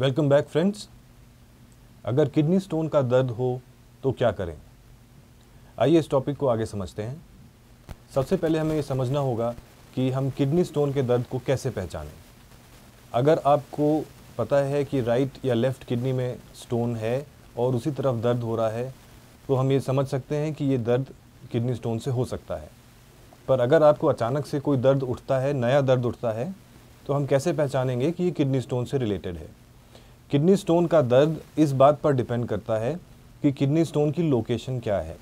welcome back friends अगर kidney stone का दर्द हो तो क्या करें आइए इस टॉपिक को आगे समझते हैं सबसे पहले हमें ये समझना होगा कि हम किडनी स्टोन के दर्द को कैसे पहचानें अगर आपको पता है कि राइट या लेफ़्ट किडनी में स्टोन है और उसी तरफ दर्द हो रहा है तो हम ये समझ सकते हैं कि ये दर्द किडनी स्टोन से हो सकता है पर अगर आपको अचानक से कोई दर्द उठता है नया दर्द उठता है तो हम कैसे पहचानेंगे कि ये किडनी स्टोन से रिलेटेड है किडनी स्टोन का दर्द इस बात पर डिपेंड करता है कि किडनी स्टोन की लोकेशन क्या है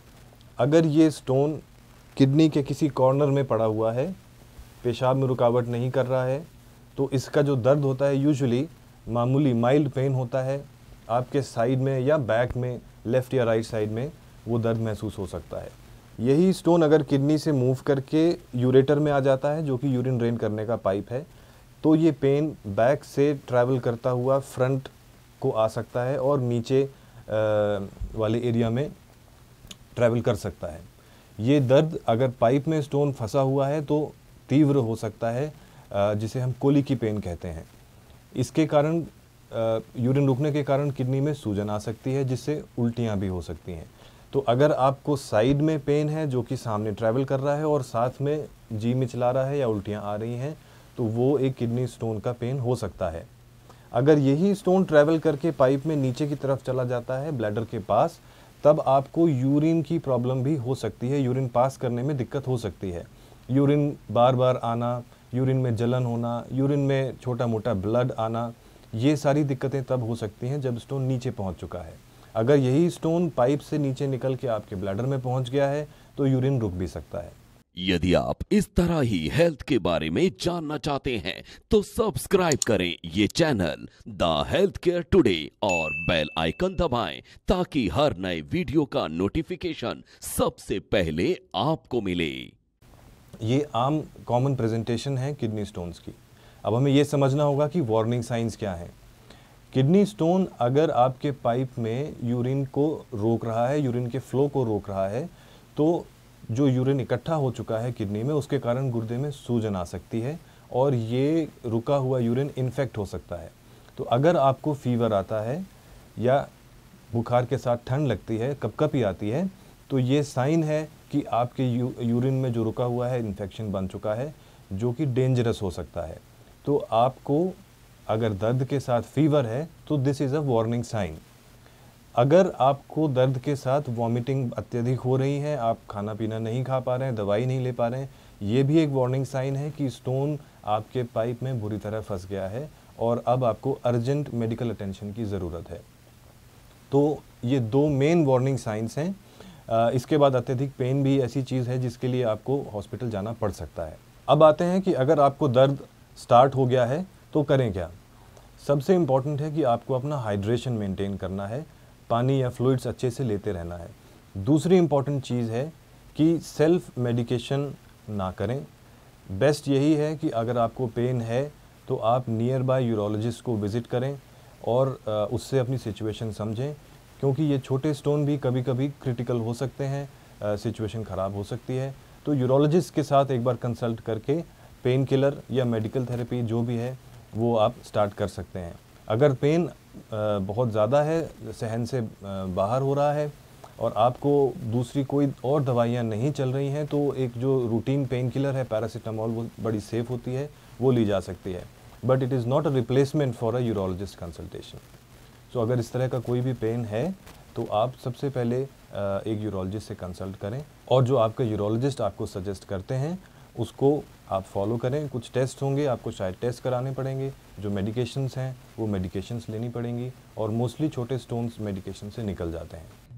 अगर ये स्टोन किडनी के किसी कॉर्नर में पड़ा हुआ है पेशाब में रुकावट नहीं कर रहा है तो इसका जो दर्द होता है यूजुअली मामूली माइल्ड पेन होता है आपके साइड में या बैक में लेफ़्ट या राइट साइड में वो दर्द महसूस हो सकता है यही स्टोन अगर किडनी से मूव करके यूरेटर में आ जाता है जो कि यूरिन ड्रेन करने का पाइप है तो ये पेन बैक से ट्रैवल करता हुआ फ्रंट को आ सकता है और नीचे वाले एरिया में ट्रैवल कर सकता है ये दर्द अगर पाइप में स्टोन फंसा हुआ है तो तीव्र हो सकता है जिसे हम कोली की पेन कहते हैं इसके कारण यूरिन रुकने के कारण किडनी में सूजन आ सकती है जिससे उल्टियाँ भी हो सकती हैं तो अगर आपको साइड में पेन है जो कि सामने ट्रैवल कर रहा है और साथ में जी मिचला रहा है या उल्टियाँ आ रही हैं तो वो एक किडनी स्टोन का पेन हो सकता है अगर यही स्टोन ट्रैवल करके पाइप में नीचे की तरफ चला जाता है ब्लैडर के पास तब आपको यूरिन की प्रॉब्लम भी हो सकती है यूरिन पास करने में दिक्कत हो सकती है यूरिन बार बार आना यूरिन में जलन होना यूरिन में छोटा मोटा ब्लड आना ये सारी दिक्कतें तब हो सकती हैं जब स्टोन नीचे पहुंच चुका है अगर यही स्टोन पाइप से नीचे निकल के आपके ब्लैडर में पहुंच गया है तो यूरिन रुक भी सकता है यदि आप इस तरह ही हेल्थ के बारे में जानना चाहते हैं तो सब्सक्राइब करें ये channel the health care today और बेल आइकन दबाएं ताकि हर नए वीडियो का नोटिफिकेशन सबसे पहले आपको मिले ये आम कॉमन प्रेजेंटेशन है किडनी स्टोन्स की अब हमें यह समझना होगा कि वार्निंग साइंस क्या है किडनी स्टोन अगर आपके पाइप में यूरिन को रोक रहा है यूरिन के फ्लो को रोक रहा है तो जो यूरिन इकट्ठा हो चुका है किडनी में उसके कारण गुर्दे में सूजन आ सकती है और ये रुका हुआ यूरिन इन्फेक्ट हो सकता है तो अगर आपको फीवर आता है या बुखार के साथ ठंड लगती है कपकपी आती है तो ये साइन है कि आपके यू, यूरिन में जो रुका हुआ है इन्फेक्शन बन चुका है जो कि डेंजरस हो सकता है तो आपको अगर दर्द के साथ फीवर है तो this is a warning sign अगर आपको दर्द के साथ वॉमिटिंग अत्यधिक हो रही है आप खाना पीना नहीं खा पा रहे हैं दवाई नहीं ले पा रहे हैं ये भी एक वार्निंग साइन है कि स्टोन आपके पाइप में बुरी तरह फंस गया है और अब आपको अर्जेंट मेडिकल अटेंशन की ज़रूरत है तो ये दो मेन वार्निंग साइंस हैं इसके बाद अत्यधिक पेन भी ऐसी चीज़ है जिसके लिए आपको हॉस्पिटल जाना पड़ सकता है अब आते हैं कि अगर आपको दर्द स्टार्ट हो गया है तो करें क्या सबसे इम्पॉर्टेंट है कि आपको अपना हाइड्रेशन मेंटेन करना है पानी या फ्लूड्स अच्छे से लेते रहना है दूसरी इम्पॉर्टेंट चीज़ है कि सेल्फ मेडिकेशन ना करें बेस्ट यही है कि अगर आपको पेन है तो आप नियर बाय यूरोलॉजिस्ट को विज़िट करें और उससे अपनी सिचुएशन समझें क्योंकि ये छोटे स्टोन भी कभी कभी क्रिटिकल हो सकते हैं सिचुएशन ख़राब हो सकती है तो यूरोलॉजिस्ट के साथ एक बार कंसल्ट करके पेन किलर या मेडिकल थेरेपी जो भी है वो आप स्टार्ट कर सकते हैं अगर पेन बहुत ज़्यादा है सहन से बाहर हो रहा है और आपको दूसरी कोई और दवाइयाँ नहीं चल रही हैं तो एक जो रूटीन पेन किलर है पैरासीटामोल वो बड़ी सेफ़ होती है वो ली जा सकती है but it is not a replacement for a urologist consultation so अगर इस तरह का कोई भी पेन है तो आप सबसे पहले एक यूरोलॉजिस्ट से कंसल्ट करें और जो आपका यूरोलॉजिस्ट आपको सजेस्ट करते हैं उसको आप फॉलो करें कुछ टेस्ट होंगे आपको शायद टेस्ट कराने पड़ेंगे जो मेडिकेशंस हैं वो मेडिकेशंस लेनी पड़ेंगी और मोस्टली छोटे स्टोन्स मेडिकेशन से निकल जाते हैं